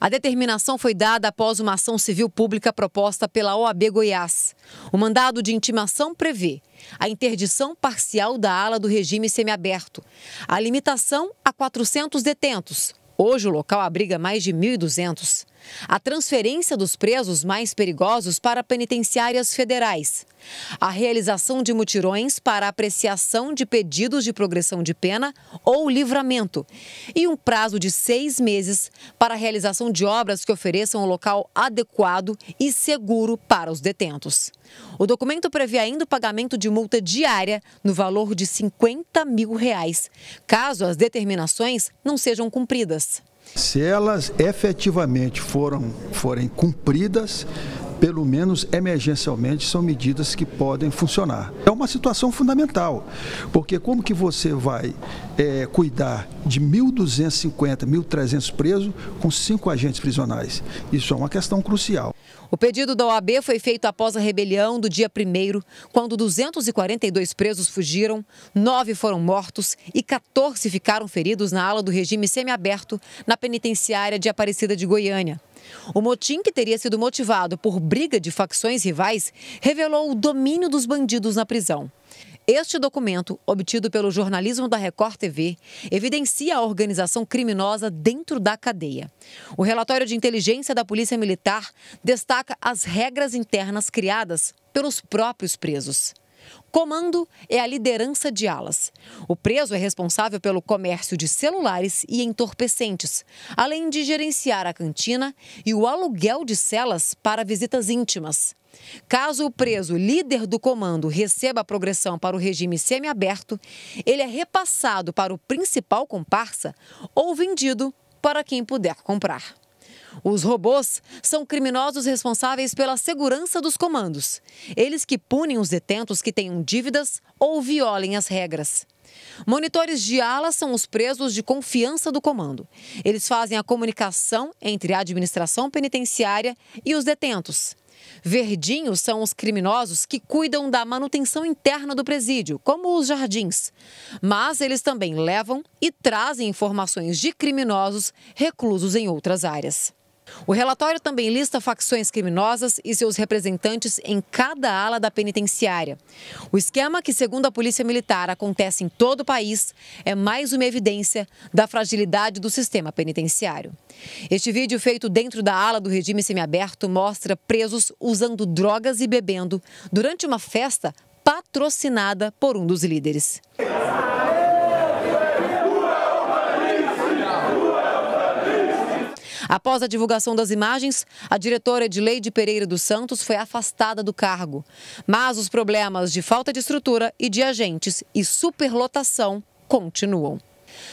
A determinação foi dada após uma ação civil pública proposta pela OAB Goiás. O mandado de intimação prevê a interdição parcial da ala do regime semiaberto, a limitação a 400 detentos. Hoje o local abriga mais de 1.200 a transferência dos presos mais perigosos para penitenciárias federais, a realização de mutirões para apreciação de pedidos de progressão de pena ou livramento e um prazo de seis meses para a realização de obras que ofereçam um local adequado e seguro para os detentos. O documento prevê ainda o pagamento de multa diária no valor de 50 mil reais, caso as determinações não sejam cumpridas. Se elas efetivamente foram, forem cumpridas, pelo menos emergencialmente, são medidas que podem funcionar. É uma situação fundamental, porque como que você vai é, cuidar de 1.250, 1.300 presos com cinco agentes prisionais? Isso é uma questão crucial. O pedido da OAB foi feito após a rebelião do dia 1 quando 242 presos fugiram, 9 foram mortos e 14 ficaram feridos na ala do regime semiaberto na penitenciária de Aparecida de Goiânia. O motim, que teria sido motivado por briga de facções rivais, revelou o domínio dos bandidos na prisão. Este documento, obtido pelo jornalismo da Record TV, evidencia a organização criminosa dentro da cadeia. O relatório de inteligência da Polícia Militar destaca as regras internas criadas pelos próprios presos. Comando é a liderança de alas. O preso é responsável pelo comércio de celulares e entorpecentes, além de gerenciar a cantina e o aluguel de celas para visitas íntimas. Caso o preso líder do comando receba a progressão para o regime semiaberto, ele é repassado para o principal comparsa ou vendido para quem puder comprar. Os robôs são criminosos responsáveis pela segurança dos comandos. Eles que punem os detentos que tenham dívidas ou violem as regras. Monitores de ala são os presos de confiança do comando. Eles fazem a comunicação entre a administração penitenciária e os detentos. Verdinhos são os criminosos que cuidam da manutenção interna do presídio, como os jardins. Mas eles também levam e trazem informações de criminosos reclusos em outras áreas. O relatório também lista facções criminosas e seus representantes em cada ala da penitenciária. O esquema, que segundo a Polícia Militar acontece em todo o país, é mais uma evidência da fragilidade do sistema penitenciário. Este vídeo, feito dentro da ala do regime semiaberto, mostra presos usando drogas e bebendo durante uma festa patrocinada por um dos líderes. Após a divulgação das imagens, a diretora Edileide Pereira dos Santos foi afastada do cargo. Mas os problemas de falta de estrutura e de agentes e superlotação continuam.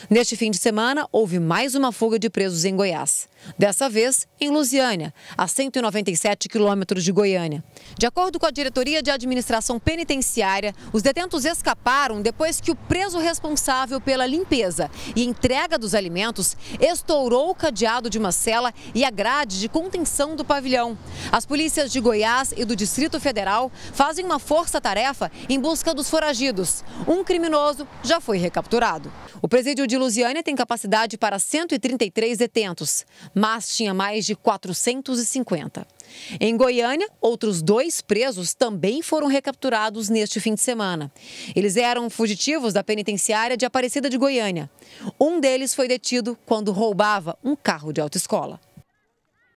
Neste fim de semana, houve mais uma fuga de presos em Goiás. Dessa vez, em Lusiânia, a 197 quilômetros de Goiânia. De acordo com a Diretoria de Administração Penitenciária, os detentos escaparam depois que o preso responsável pela limpeza e entrega dos alimentos estourou o cadeado de uma cela e a grade de contenção do pavilhão. As polícias de Goiás e do Distrito Federal fazem uma força-tarefa em busca dos foragidos. Um criminoso já foi recapturado. O presídio de Lusiânia tem capacidade para 133 detentos mas tinha mais de 450. Em Goiânia, outros dois presos também foram recapturados neste fim de semana. Eles eram fugitivos da penitenciária de Aparecida de Goiânia. Um deles foi detido quando roubava um carro de autoescola.